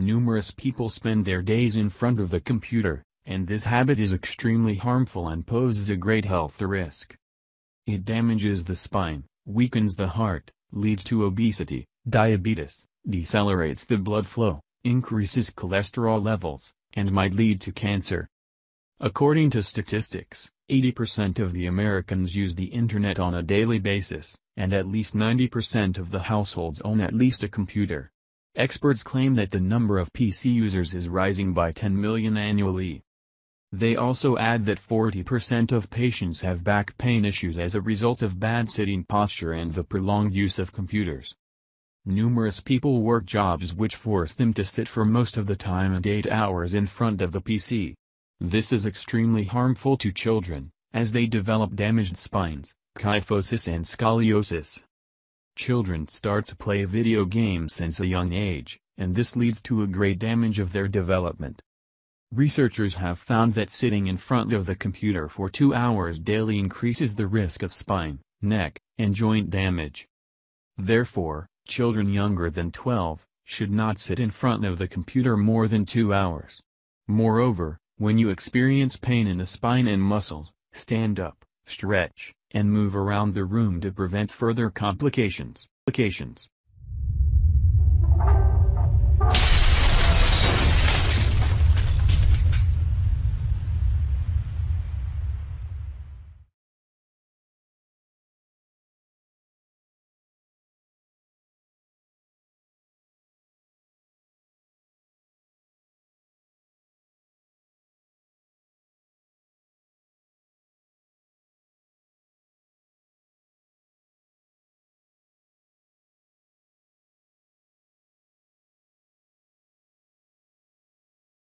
Numerous people spend their days in front of the computer, and this habit is extremely harmful and poses a great health risk. It damages the spine, weakens the heart, leads to obesity, diabetes, decelerates the blood flow, increases cholesterol levels, and might lead to cancer. According to statistics, 80% of the Americans use the internet on a daily basis, and at least 90% of the households own at least a computer. Experts claim that the number of PC users is rising by 10 million annually. They also add that 40% of patients have back pain issues as a result of bad sitting posture and the prolonged use of computers. Numerous people work jobs which force them to sit for most of the time and 8 hours in front of the PC. This is extremely harmful to children, as they develop damaged spines, kyphosis and scoliosis. Children start to play video games since a young age, and this leads to a great damage of their development. Researchers have found that sitting in front of the computer for two hours daily increases the risk of spine, neck, and joint damage. Therefore, children younger than 12 should not sit in front of the computer more than two hours. Moreover, when you experience pain in the spine and muscles, stand up, stretch, and move around the room to prevent further complications.